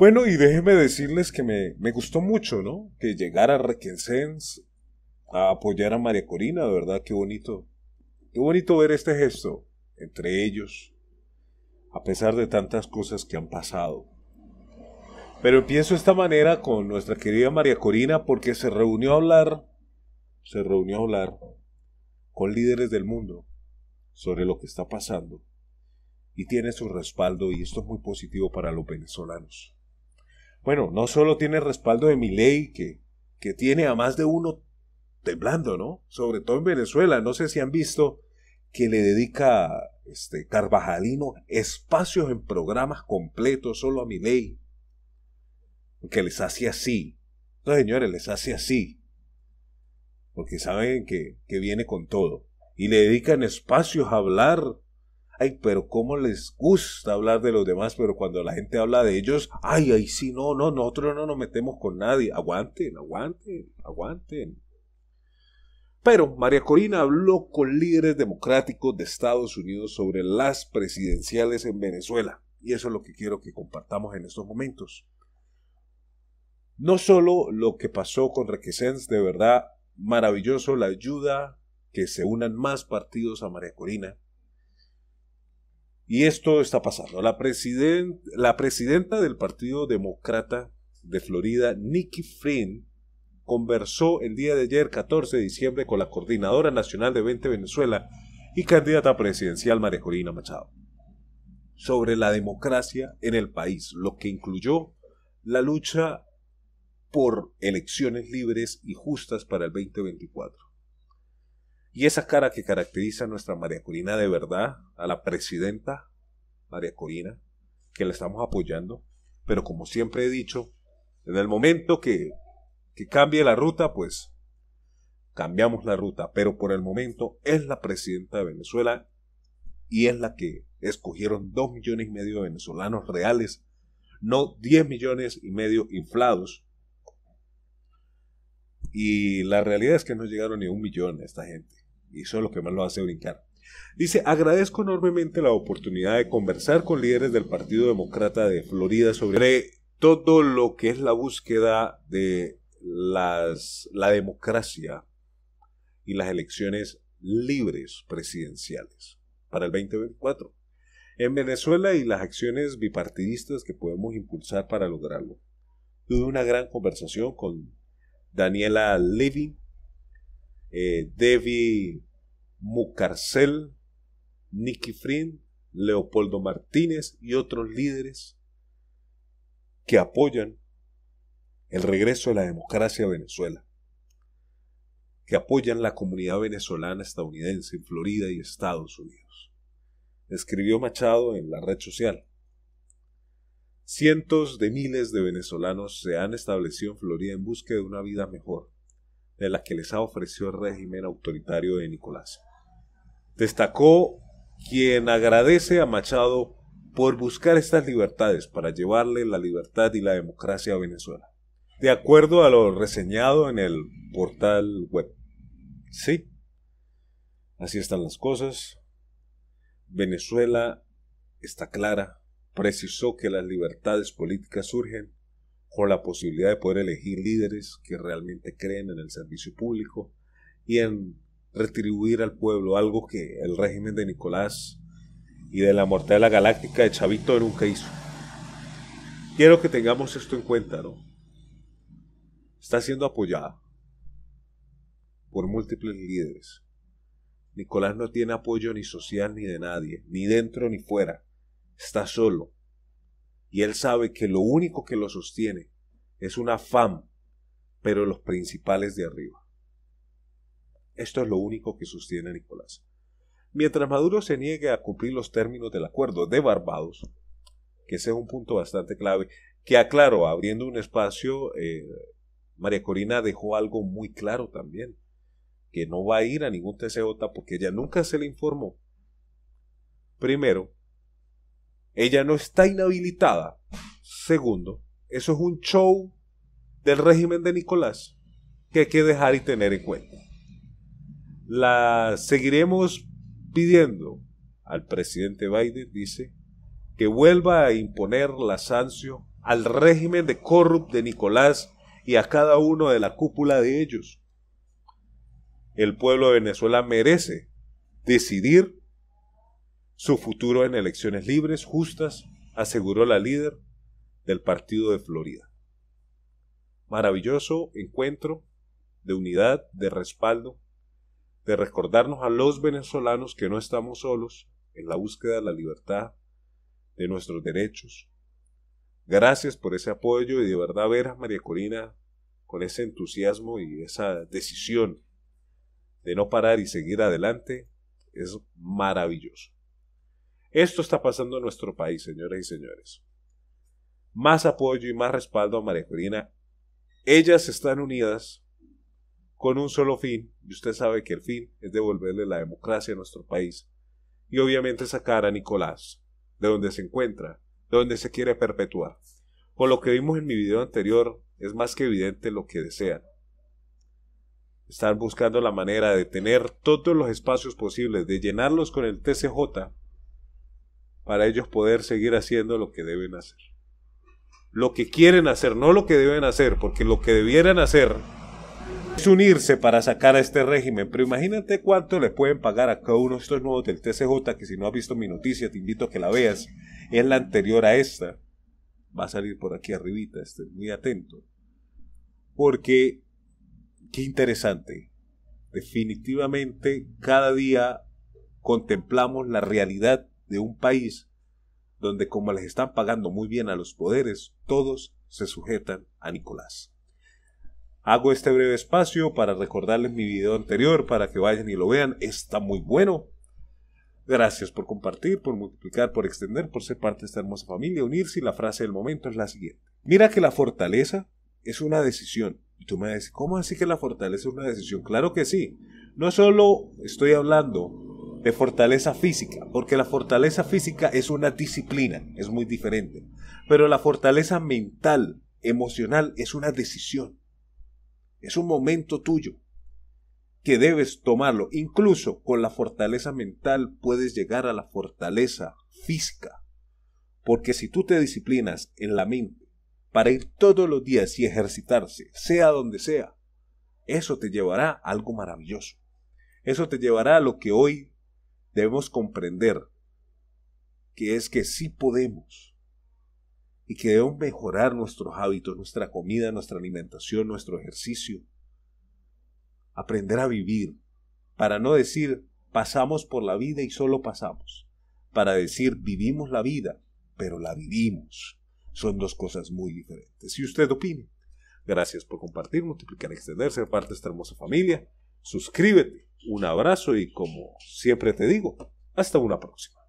Bueno, y déjenme decirles que me, gustó mucho, ¿no? Que llegara Requencens a apoyar a María Corina, de verdad, qué bonito. Qué bonito ver este gesto entre ellos, a pesar de tantas cosas que han pasado. Pero empiezo esta manera con nuestra querida María Corina porque se reunió a hablar, se reunió a hablar con líderes del mundo sobre lo que está pasando y tiene su respaldo y esto es muy positivo para los venezolanos. Bueno, no solo tiene respaldo de mi que, que tiene a más de uno temblando, ¿no? Sobre todo en Venezuela. No sé si han visto que le dedica este Carvajalino espacios en programas completos solo a mi ley. Que les hace así. No, señores, les hace así. Porque saben que, que viene con todo. Y le dedican espacios a hablar ay, pero cómo les gusta hablar de los demás, pero cuando la gente habla de ellos, ay, ay, sí, no, no, nosotros no nos metemos con nadie, aguanten, aguanten, aguanten. Pero María Corina habló con líderes democráticos de Estados Unidos sobre las presidenciales en Venezuela, y eso es lo que quiero que compartamos en estos momentos. No solo lo que pasó con Requesens, de verdad maravilloso la ayuda que se unan más partidos a María Corina, y esto está pasando. La, presidenta del Partido Demócrata de Florida, Nikki Flynn, conversó el día de ayer, 14 de diciembre, con la Coordinadora Nacional de 20 Venezuela y candidata presidencial María Corina Machado sobre la democracia en el país, lo que incluyó la lucha por elecciones libres y justas para el 2024. Y esa cara que caracteriza a nuestra María Corina de verdad, a la presidenta María Corina, que la estamos apoyando, pero como siempre he dicho, en el momento que, cambie la ruta, pues cambiamos la ruta, pero por el momento es la presidenta de Venezuela y es la que escogieron dos millones y medio de venezolanos reales, no diez millones y medio inflados. Y la realidad es que no llegaron ni un millón a esta gente y eso es lo que más lo hace brincar. Dice, agradezco enormemente la oportunidad de conversar con líderes del Partido Demócrata de Florida sobre todo lo que es la búsqueda de las, la democracia y las elecciones libres presidenciales para el 2024 en Venezuela y las acciones bipartidistas que podemos impulsar para lograrlo. Tuve una gran conversación con Daniela Levy, eh, Debbie Mucarcel, Nicky Frin, Leopoldo Martínez y otros líderes que apoyan el regreso de la democracia a Venezuela, que apoyan la comunidad venezolana estadounidense en Florida y Estados Unidos. Escribió Machado en la red social. Cientos de miles de venezolanos se han establecido en Florida en busca de una vida mejor de las que les ha ofrecido el régimen autoritario de Nicolás. Destacó quien agradece a Machado por buscar estas libertades para llevarle la libertad y la democracia a Venezuela. De acuerdo a lo reseñado en el portal web. Sí, así están las cosas. Venezuela está clara, precisó que las libertades políticas surgen con la posibilidad de poder elegir líderes que realmente creen en el servicio público y en retribuir al pueblo, algo que el régimen de Nicolás y de la la Galáctica de Chavito nunca hizo. Quiero que tengamos esto en cuenta, ¿no? Está siendo apoyada por múltiples líderes. Nicolás no tiene apoyo ni social ni de nadie, ni dentro ni fuera. Está solo y él sabe que lo único que lo sostiene es una fama, pero los principales de arriba. Esto es lo único que sostiene Nicolás. Mientras Maduro se niegue a cumplir los términos del acuerdo de Barbados, que ese es un punto bastante clave, que aclaro, abriendo un espacio, eh, María Corina dejó algo muy claro también, que no va a ir a ningún TCJ porque ella nunca se le informó. Primero, ella no está inhabilitada. Segundo, eso es un show del régimen de Nicolás que hay que dejar y tener en cuenta. La seguiremos pidiendo al presidente Biden, dice, que vuelva a imponer la sanción al régimen de corrupt de Nicolás y a cada uno de la cúpula de ellos. El pueblo de Venezuela merece decidir su futuro en elecciones libres, justas, aseguró la líder del partido de Florida. Maravilloso encuentro de unidad, de respaldo, de recordarnos a los venezolanos que no estamos solos en la búsqueda de la libertad, de nuestros derechos. Gracias por ese apoyo y de verdad ver a María Corina con ese entusiasmo y esa decisión de no parar y seguir adelante es maravilloso. Esto está pasando en nuestro país, señores y señores. Más apoyo y más respaldo a María Corina. Ellas están unidas con un solo fin, y usted sabe que el fin es devolverle la democracia a nuestro país, y obviamente sacar a Nicolás de donde se encuentra, de donde se quiere perpetuar. con lo que vimos en mi video anterior, es más que evidente lo que desean. Están buscando la manera de tener todos los espacios posibles, de llenarlos con el TCJ para ellos poder seguir haciendo lo que deben hacer. Lo que quieren hacer, no lo que deben hacer, porque lo que debieran hacer es unirse para sacar a este régimen. Pero imagínate cuánto le pueden pagar a cada uno de estos nuevos del TCJ, que si no has visto mi noticia, te invito a que la veas. Es la anterior a esta. Va a salir por aquí arribita, estén muy atento. Porque, qué interesante. Definitivamente, cada día contemplamos la realidad de un país donde como les están pagando muy bien a los poderes, todos se sujetan a Nicolás. Hago este breve espacio para recordarles mi video anterior para que vayan y lo vean. Está muy bueno. Gracias por compartir, por multiplicar, por extender, por ser parte de esta hermosa familia, unirse y la frase del momento es la siguiente. Mira que la fortaleza es una decisión. Y tú me dices, ¿cómo así que la fortaleza es una decisión? Claro que sí. No solo estoy hablando de fortaleza física, porque la fortaleza física es una disciplina, es muy diferente. Pero la fortaleza mental, emocional, es una decisión. Es un momento tuyo que debes tomarlo. Incluso con la fortaleza mental puedes llegar a la fortaleza física. Porque si tú te disciplinas en la mente para ir todos los días y ejercitarse, sea donde sea, eso te llevará a algo maravilloso. Eso te llevará a lo que hoy debemos comprender que es que sí podemos y que debemos mejorar nuestros hábitos, nuestra comida, nuestra alimentación, nuestro ejercicio, aprender a vivir, para no decir pasamos por la vida y solo pasamos, para decir vivimos la vida, pero la vivimos. Son dos cosas muy diferentes. Si usted opina? Gracias por compartir, multiplicar, extenderse, parte de esta hermosa familia suscríbete. Un abrazo y como siempre te digo, hasta una próxima.